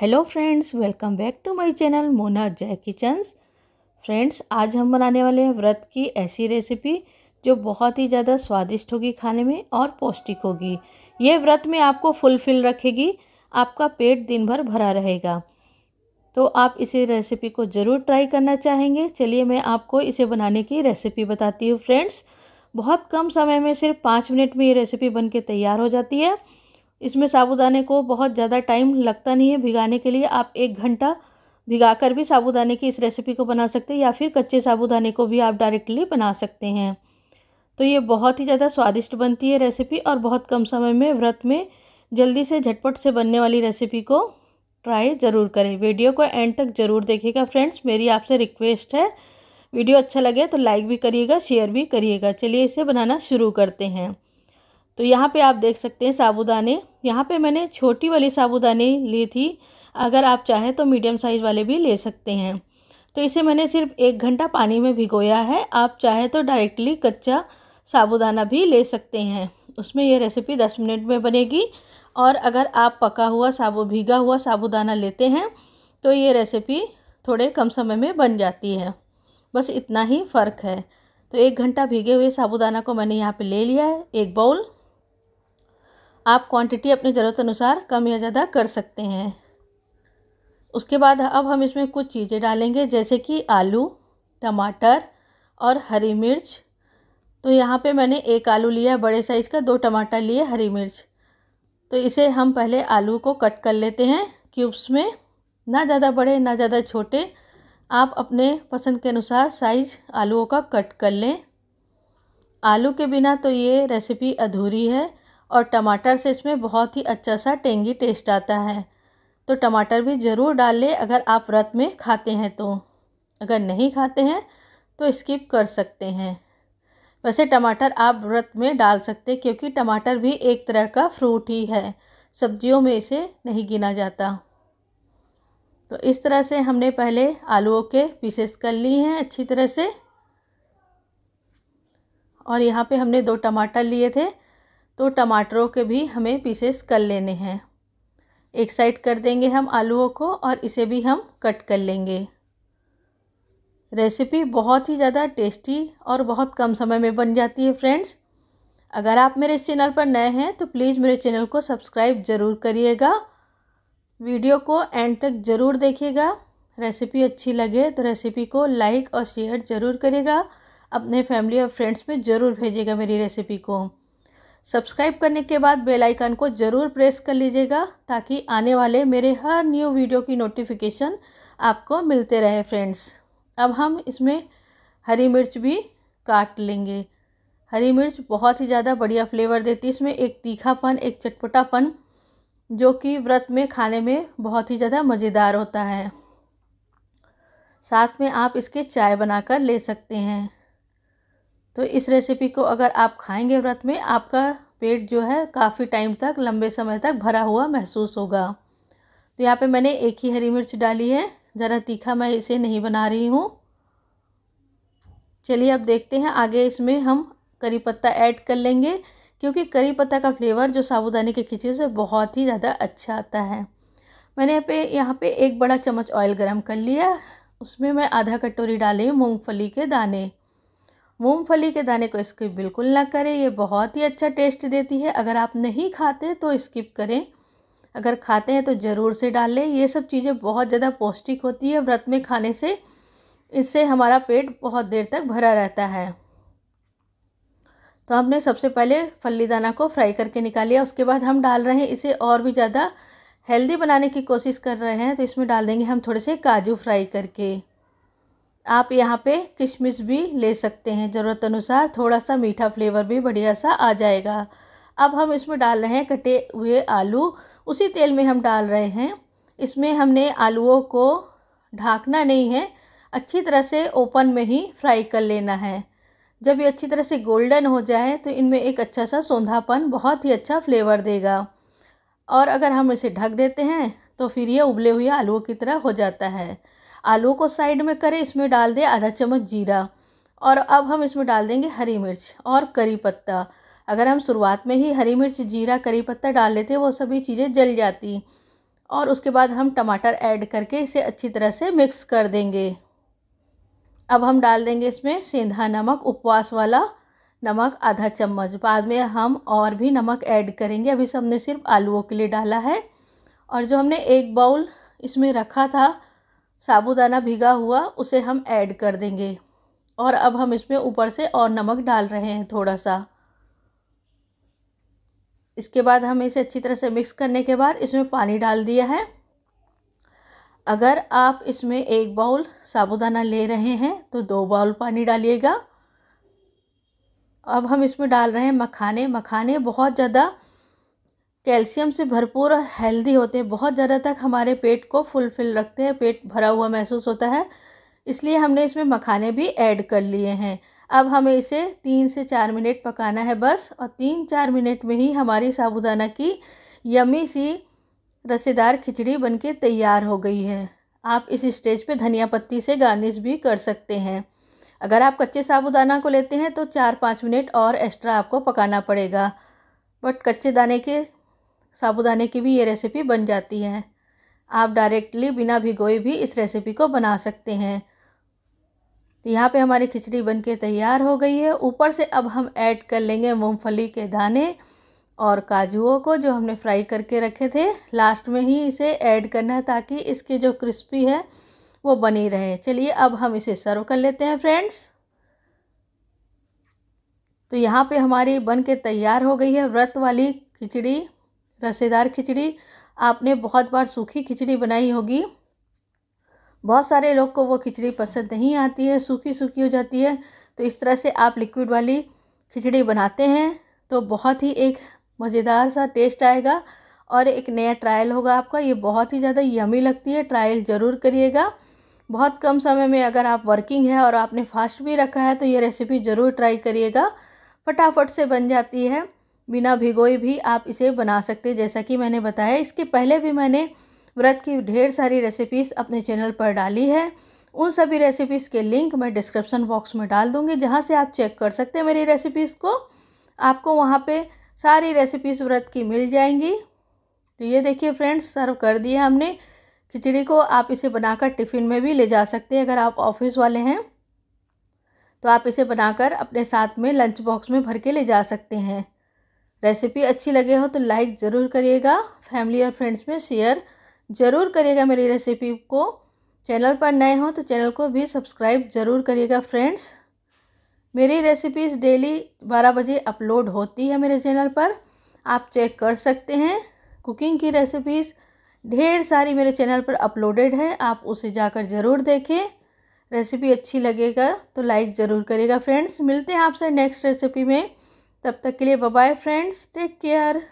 hello friends welcome back to my channel Mona Jai kitchens friends आज हम बनाने वाले हैं व्रत की ऐसी रेसिपी जो बहुत ही ज़्यादा स्वादिष्ट होगी खाने में और पौष्टिक होगी ये व्रत में आपको फुलफिल रखेगी आपका पेट दिन भर भरा रहेगा तो आप इसी रेसिपी को ज़रूर ट्राई करना चाहेंगे चलिए मैं आपको इसे बनाने की रेसिपी बताती हूँ फ्रेंड्स बहुत कम समय में सिर्फ पाँच मिनट में ये रेसिपी बन के तैयार हो जाती है इसमें साबूदाने को बहुत ज़्यादा टाइम लगता नहीं है भिगाने के लिए आप एक घंटा भिगा कर भी साबूदाने की इस रेसिपी को बना सकते हैं या फिर कच्चे साबूदाने को भी आप डायरेक्टली बना सकते हैं तो ये बहुत ही ज़्यादा स्वादिष्ट बनती है रेसिपी और बहुत कम समय में व्रत में जल्दी से झटपट से बनने वाली रेसिपी को ट्राई ज़रूर करें वीडियो को एंड तक ज़रूर देखिएगा फ्रेंड्स मेरी आपसे रिक्वेस्ट है वीडियो अच्छा लगे तो लाइक भी करिएगा शेयर भी करिएगा चलिए इसे बनाना शुरू करते हैं तो यहाँ पे आप देख सकते हैं साबुदाने यहाँ पे मैंने छोटी वाली साबुदाने ली थी अगर आप चाहें तो मीडियम साइज़ वाले भी ले सकते हैं तो इसे मैंने सिर्फ एक घंटा पानी में भिगोया है आप चाहे तो डायरेक्टली कच्चा साबुदाना भी ले सकते हैं उसमें यह रेसिपी दस मिनट में बनेगी और अगर आप पका हुआ साबु भीगा हुआ साबुदाना लेते हैं तो ये रेसिपी थोड़े कम समय में बन जाती है बस इतना ही फ़र्क है तो एक घंटा भीगे हुए साबुदाना को मैंने यहाँ पे ले लिया है एक बाउल आप क्वांटिटी अपनी ज़रूरत अनुसार कम या ज़्यादा कर सकते हैं उसके बाद अब हम इसमें कुछ चीज़ें डालेंगे जैसे कि आलू टमाटर और हरी मिर्च तो यहाँ पे मैंने एक आलू लिया बड़े साइज़ का दो टमाटर लिए हरी मिर्च तो इसे हम पहले आलू को कट कर लेते हैं क्यूब्स में ना ज़्यादा बड़े ना ज़्यादा छोटे आप अपने पसंद के अनुसार साइज़ आलूओं का कट कर लें आलू के बिना तो ये रेसिपी अधूरी है और टमाटर से इसमें बहुत ही अच्छा सा टेंगी टेस्ट आता है तो टमाटर भी ज़रूर डाल लें अगर आप व्रत में खाते हैं तो अगर नहीं खाते हैं तो स्किप कर सकते हैं वैसे टमाटर आप व्रत में डाल सकते हैं क्योंकि टमाटर भी एक तरह का फ्रूट ही है सब्जियों में इसे नहीं गिना जाता तो इस तरह से हमने पहले आलूओं के पीसेस कर लिए हैं अच्छी तरह से और यहाँ पे हमने दो टमाटर लिए थे तो टमाटरों के भी हमें पीसेस कर लेने हैं एक साइड कर देंगे हम आलूओं को और इसे भी हम कट कर लेंगे रेसिपी बहुत ही ज़्यादा टेस्टी और बहुत कम समय में बन जाती है फ्रेंड्स अगर आप मेरे इस चैनल पर नए हैं तो प्लीज़ मेरे चैनल को सब्सक्राइब ज़रूर करिएगा वीडियो को एंड तक ज़रूर देखिएगा रेसिपी अच्छी लगे तो रेसिपी को लाइक और शेयर ज़रूर करिएगा अपने फैमिली और फ्रेंड्स में ज़रूर भेजिएगा मेरी रेसिपी को सब्सक्राइब करने के बाद बेल आइकन को ज़रूर प्रेस कर लीजिएगा ताकि आने वाले मेरे हर न्यू वीडियो की नोटिफिकेशन आपको मिलते रहे फ्रेंड्स अब हम इसमें हरी मिर्च भी काट लेंगे हरी मिर्च बहुत ही ज़्यादा बढ़िया फ्लेवर देती है इसमें एक तीखापन एक चटपटापन जो कि व्रत में खाने में बहुत ही ज़्यादा मज़ेदार होता है साथ में आप इसके चाय बनाकर ले सकते हैं तो इस रेसिपी को अगर आप खाएंगे व्रत में आपका पेट जो है काफ़ी टाइम तक लंबे समय तक भरा हुआ महसूस होगा तो यहाँ पे मैंने एक ही हरी मिर्च डाली है ज़रा तीखा मैं इसे नहीं बना रही हूँ चलिए अब देखते हैं आगे इसमें हम करी पत्ता ऐड कर लेंगे क्योंकि करी पत्ता का फ्लेवर जो साबुदाने के खिचड़ी से बहुत ही ज़्यादा अच्छा आता है मैंने यहाँ पे यहाँ पे एक बड़ा चम्मच ऑयल गरम कर लिया उसमें मैं आधा कटोरी डाली मूँगफली के दाने मूंगफली के दाने को स्किप बिल्कुल ना करें ये बहुत ही अच्छा टेस्ट देती है अगर आप नहीं खाते तो स्किप करें अगर खाते हैं तो ज़रूर से डाल लें ये सब चीज़ें बहुत ज़्यादा पौष्टिक होती है व्रत में खाने से इससे हमारा पेट बहुत देर तक भरा रहता है तो हमने सबसे पहले फली दाना को फ्राई करके निकाल लिया उसके बाद हम डाल रहे हैं इसे और भी ज़्यादा हेल्दी बनाने की कोशिश कर रहे हैं तो इसमें डाल देंगे हम थोड़े से काजू फ्राई करके आप यहाँ पे किशमिश भी ले सकते हैं ज़रूरत अनुसार थोड़ा सा मीठा फ्लेवर भी बढ़िया सा आ जाएगा अब हम इसमें डाल रहे हैं कटे हुए आलू उसी तेल में हम डाल रहे हैं इसमें हमने आलूओं को ढाकना नहीं है अच्छी तरह से ओपन में ही फ्राई कर लेना है जब ये अच्छी तरह से गोल्डन हो जाए तो इनमें एक अच्छा सा सौंधापन बहुत ही अच्छा फ्लेवर देगा और अगर हम इसे ढक देते हैं तो फिर ये उबले हुए आलूओं की तरह हो जाता है आलू को साइड में करें इसमें डाल दें आधा चम्मच जीरा और अब हम इसमें डाल देंगे हरी मिर्च और करी पत्ता अगर हम शुरुआत में ही हरी मिर्च जीरा करी पत्ता डाल लेते वो सभी चीज़ें जल जाती और उसके बाद हम टमाटर ऐड करके इसे अच्छी तरह से मिक्स कर देंगे अब हम डाल देंगे इसमें सेंधा नमक उपवास वाला नमक आधा चम्मच बाद में हम और भी नमक ऐड करेंगे अभी हमने सिर्फ आलूओं के लिए डाला है और जो हमने एक बाउल इसमें रखा था साबूदाना भिगा हुआ उसे हम ऐड कर देंगे और अब हम इसमें ऊपर से और नमक डाल रहे हैं थोड़ा सा इसके बाद हम इसे अच्छी तरह से मिक्स करने के बाद इसमें पानी डाल दिया है अगर आप इसमें एक बाउल साबूदाना ले रहे हैं तो दो बाउल पानी डालिएगा अब हम इसमें डाल रहे हैं मखाने मखाने बहुत ज़्यादा कैल्शियम से भरपूर और हेल्दी होते हैं बहुत ज़्यादा तक हमारे पेट को फुलफिल रखते हैं पेट भरा हुआ महसूस होता है इसलिए हमने इसमें मखाने भी ऐड कर लिए हैं अब हमें इसे तीन से चार मिनट पकाना है बस और तीन चार मिनट में ही हमारी साबुदाना की यमी सी रसेदार खिचड़ी बनके तैयार हो गई है आप इस स्टेज पे धनिया पत्ती से गार्निश भी कर सकते हैं अगर आप कच्चे साबुदाना को लेते हैं तो चार पाँच मिनट और एक्स्ट्रा आपको पकाना पड़ेगा बट कच्चे दाने के साबुदाने की भी ये रेसिपी बन जाती है आप डायरेक्टली बिना भिगोए भी इस रेसिपी को बना सकते हैं तो यहाँ पे हमारी खिचड़ी बनके तैयार हो गई है ऊपर से अब हम ऐड कर लेंगे मूंगफली के दाने और काजुओं को जो हमने फ्राई करके रखे थे लास्ट में ही इसे ऐड करना है ताकि इसकी जो क्रिस्पी है वो बनी रहे चलिए अब हम इसे सर्व कर लेते हैं फ्रेंड्स तो यहाँ पे हमारी बन के तैयार हो गई है व्रत वाली खिचड़ी रसेदार खिचड़ी आपने बहुत बार सूखी खिचड़ी बनाई होगी बहुत सारे लोग को वो खिचड़ी पसंद नहीं आती है सूखी सूखी हो जाती है तो इस तरह से आप लिक्विड वाली खिचड़ी बनाते हैं तो बहुत ही एक मज़ेदार सा टेस्ट आएगा और एक नया ट्रायल होगा आपका ये बहुत ही ज़्यादा यमी लगती है ट्रायल ज़रूर करिएगा बहुत कम समय में अगर आप वर्किंग है और आपने फास्ट भी रखा है तो ये रेसिपी ज़रूर ट्राई करिएगा फटाफट से बन जाती है बिना भिगोए भी आप इसे बना सकते जैसा कि मैंने बताया इसके पहले भी मैंने व्रत की ढेर सारी रेसिपीज़ अपने चैनल पर डाली है उन सभी रेसिपीज़ के लिंक मैं डिस्क्रिप्शन बॉक्स में डाल दूँगी जहाँ से आप चेक कर सकते हैं मेरी रेसिपीज़ को आपको वहाँ पे सारी रेसिपीज़ व्रत की मिल जाएंगी तो ये देखिए फ्रेंड्स सर्व कर दिए हमने खिचड़ी को आप इसे बनाकर टिफ़िन में भी ले जा सकते हैं अगर आप ऑफिस वाले हैं तो आप इसे बनाकर अपने साथ में लंच बॉक्स में भर के ले जा सकते हैं रेसिपी अच्छी लगे हो तो लाइक ज़रूर करिएगा फैमिली और फ्रेंड्स में शेयर ज़रूर करिएगा मेरी रेसिपी को चैनल पर नए हो तो चैनल को भी सब्सक्राइब ज़रूर करिएगा फ्रेंड्स मेरी रेसिपीज़ डेली बारह बजे अपलोड होती है मेरे चैनल पर आप चेक कर सकते हैं कुकिंग की रेसिपीज़ ढेर सारी मेरे चैनल पर अपलोडेड है आप उसे जाकर ज़रूर देखें रेसिपी अच्छी लगेगा तो लाइक ज़रूर करिएगा फ्रेंड्स मिलते हैं आपसे नेक्स्ट रेसिपी में तब तक के लिए बाय फ्रेंड्स टेक केयर